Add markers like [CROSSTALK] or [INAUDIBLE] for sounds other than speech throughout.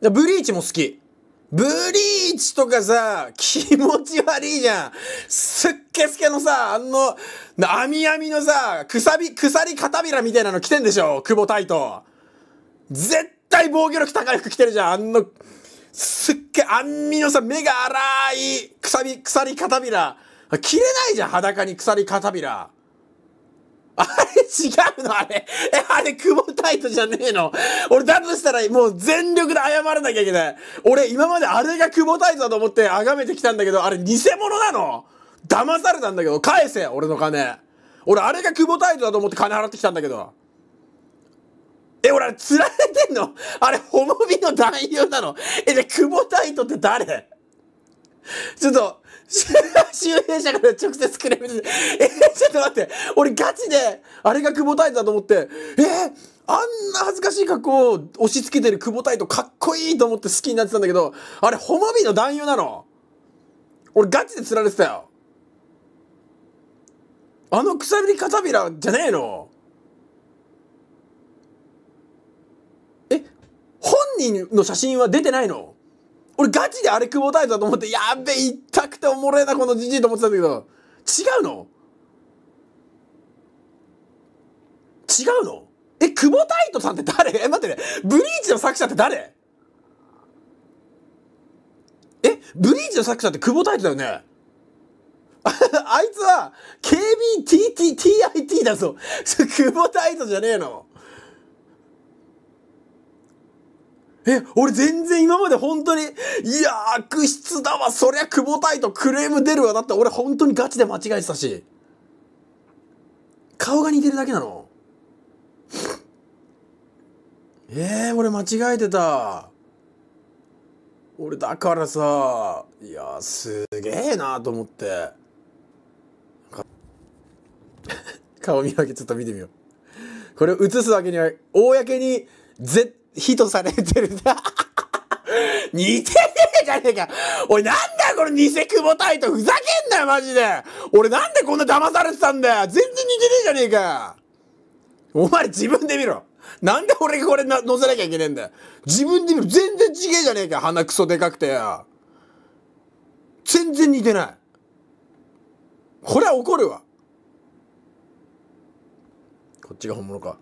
ブリーチも好き。ブリーチとかさ、気持ち悪いじゃん。すっけすけのさ、あの、網網のさ、くさび、鎖片びらみたいなの着てんでしょ久保タイト。絶対防御力高い服着てるじゃん。あの、すっげ、みのさ、目が荒い、くさび、鎖片びら。着れないじゃん、裸に鎖片びら。あ違うのあれ。え、あれ、久保タイトじゃねえの。俺、だとしたら、もう全力で謝らなきゃいけない。俺、今まであれが久保タイトだと思って、崇めてきたんだけど、あれ、偽物なの騙されたんだけど、返せ、俺の金。俺、あれが久保タイトだと思って金払ってきたんだけど。え、俺、釣られてんのあれ、ホモビの男優なのえ、で、久保タイトって誰ちょっと、周辺者から直接クレームえちょっと待って、俺ガチで、あれが久保タイトだと思って、えー、あんな恥ずかしい格好を押し付けてる久保タイトかっこいいと思って好きになってたんだけど、あれ、ホモビの男優なの俺ガチで釣られてたよ。あのくさびりかたびらじゃねえのえ、本人の写真は出てないの俺ガチであれ久保タイトだと思って、やべえ、行ったくておもろいなこのじじいと思ってたんだけど違うの違うのえ久保太斗さんって誰 [LAUGHS] え待ってねブリーチの作者って誰えブリーチの作者って久保太斗だよね [LAUGHS] あいつは KBTTTIT だぞ [LAUGHS] 久保太斗じゃねえのえ、俺全然今まで本当に、いやー、悪質だわ、そりゃ久保タイとクレーム出るわ。だって俺本当にガチで間違えてたし。顔が似てるだけなの。えー、俺間違えてた。俺だからさ、いやすげえなと思って。顔見分けちょっと見てみよう。これを映すわけには、公に絶ヒトされてるさ。[LAUGHS] 似てねえじゃねえかおいなんだよこの偽久保タイトふざけんなよマジで俺なんでこんな騙されてたんだよ全然似てねえじゃねえかお前自分で見ろなんで俺がこれ乗せなきゃいけねえんだよ自分で見ろ全然ちげえじゃねえか鼻クソでかくてよ全然似てないこれは怒るわこっちが本物か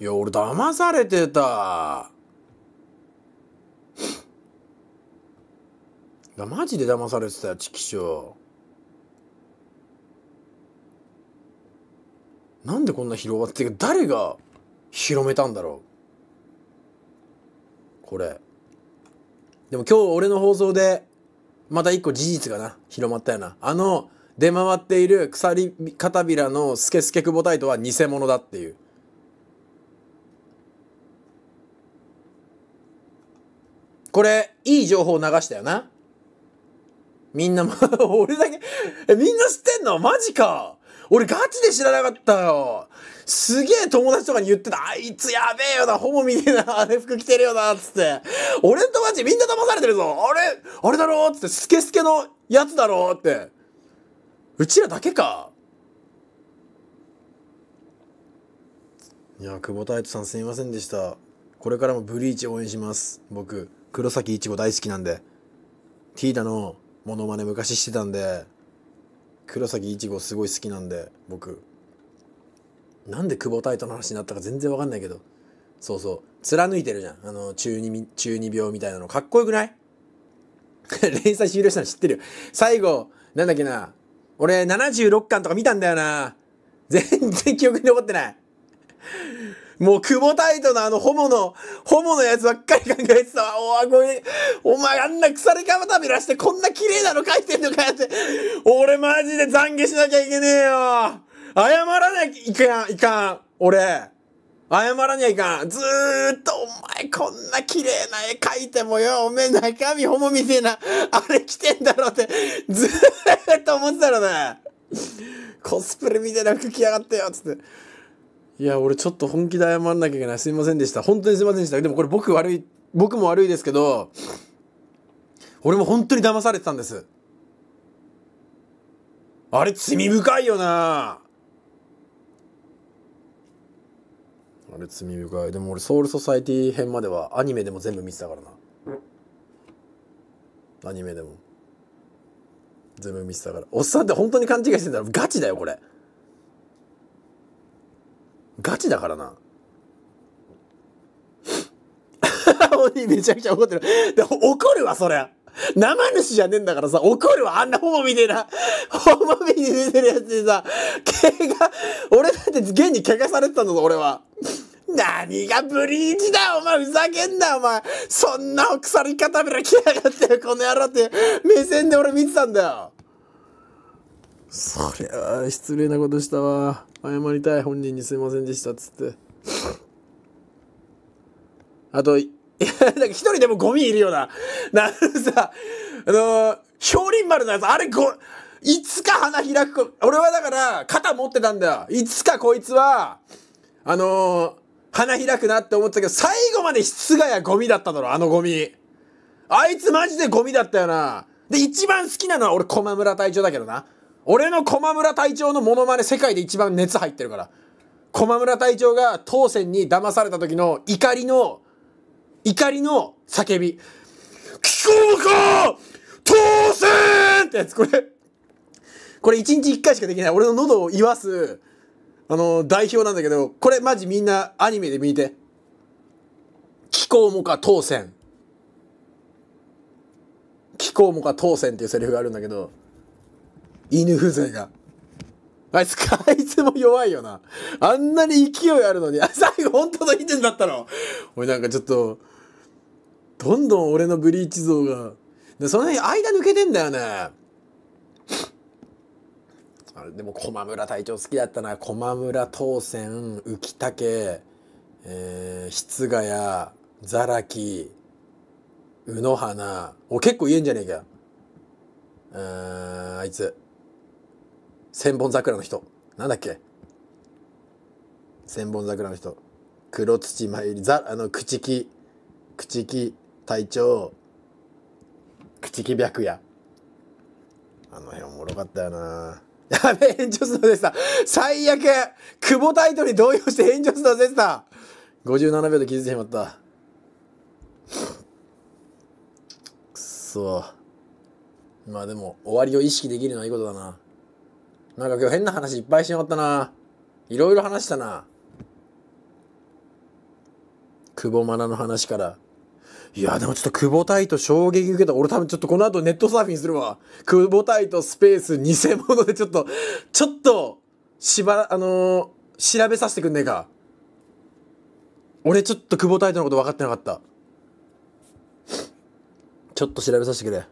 いや、俺騙されてた。だマジで騙されてたよ、チキショなんでこんな広がってい誰が広めたんだろう。これ。でも今日俺の放送で、また一個事実がな、広まったよな。あの、出回っている鎖片びらのスケスケクボタイトは偽物だっていう。これ、いい情報流したよな。みんな、[LAUGHS] 俺だけ、え、みんな知ってんのマジか俺ガチで知らなかったよ。すげえ友達とかに言ってた。あいつやべえよな、ほぼみてえな、あれ服着てるよな、つって。俺の友達みんな騙されてるぞ。あれあれだろつって、スケスケのやつだろって。うちらだけか。いや、久保太一さんすみませんでした。これからもブリーチ応援します、僕。黒崎いちご大好きなんで、ティーダのモノマネ昔してたんで、黒崎いちごすごい好きなんで、僕。なんで久保イ斗の話になったか全然わかんないけど。そうそう。貫いてるじゃん。あの、中二、中二病みたいなの。かっこよくない [LAUGHS] 連載終了したの知ってるよ。最後、なんだっけな。俺、76巻とか見たんだよな。全然記憶に残ってない。もう、久保タイトのあの、ホモの、ホモのやつばっかり考えてたわ。おわ、めん。お前あんな腐りかまたらしてこんな綺麗なの書いてんのかよって。俺マジで懺悔しなきゃいけねえよ。謝らなきゃいかん、いかん。俺。謝らにゃいかん。ずーっと、お前こんな綺麗な絵描いてもよ、おめえ中身ホモみてえな、あれ着てんだろって、ずーっと思ってたらね、コスプレみたいな服着やがってよ、つって。いや、俺ちょっと本気で謝んなきゃいけない。すいませんでした。本当にすいませんでした。でもこれ僕悪い、僕も悪いですけど、俺も本当に騙されてたんです。あれ罪深いよなあれ罪深い。でも俺ソウルソサイティ編まではアニメでも全部見てたからな。アニメでも。全部見てたから。おっさんって本当に勘違いしてたらガチだよ、これ。ガチだからな。鬼 [LAUGHS] めちゃくちゃ怒ってる。でも怒るわ、そりゃ。生主じゃねえんだからさ、怒るわ、あんなホモみてえな、ホモみに出てるやつにさ、怪我、俺だって現に怪我されてたんだぞ、俺は。何がブリーチだお前ふざけんなお前そんな腐り方びら来やがってこの野郎って目線で俺見てたんだよそりゃあ失礼なことしたわ謝りたい本人にすいませんでしたつってあといやなんか一人でもゴミいるよななるさあのー、氷林丸のやつあれごいつか花開く俺はだから肩持ってたんだよいつかこいつはあのー花開くなって思ってたけど、最後まで室外やゴミだっただろ、あのゴミ。あいつマジでゴミだったよな。で、一番好きなのは俺、駒村隊長だけどな。俺の駒村隊長のモノマネ世界で一番熱入ってるから。駒村隊長が当選に騙された時の怒りの、怒りの叫び。聞こうか当選ってやつ、これ。これ一日一回しかできない。俺の喉を言わす、あの、代表なんだけど、これマジみんなアニメで見て。気候もか当選。気候もか当選っていうセリフがあるんだけど、犬風情が。あいつ、あいつも弱いよな。あんなに勢いあるのに、あ、[LAUGHS] 最後本当のヒデだったの俺なんかちょっと、どんどん俺のブリーチ像が、で、その辺間抜けてんだよね。あれでも駒村隊長好きだったな。駒村当選、浮竹、えー、室ヶ谷、ザラキ、宇野花。お、結構言えんじゃねえか。うん、あいつ。千本桜の人なんだっけ千本桜の人黒土まゆりザあの朽木朽木隊長朽木白夜あの辺おもろかったよな [LAUGHS] やべえ、炎上すのでした。最悪久保タイトルに動揺して炎上すのでした。57秒で気づいてしまった。くそ。まあでも、終わりを意識できるのはいいことだな。なんか今日変な話いっぱいしまったな。いろいろ話したな。久保真奈の話から。いや、でもちょっと久保タイト衝撃受けた。俺多分ちょっとこの後ネットサーフィンするわ。久保タイトスペース偽物でちょっと、ちょっと、しばら、あのー、調べさせてくんねえか。俺ちょっと久保タイトのこと分かってなかった。ちょっと調べさせてくれ。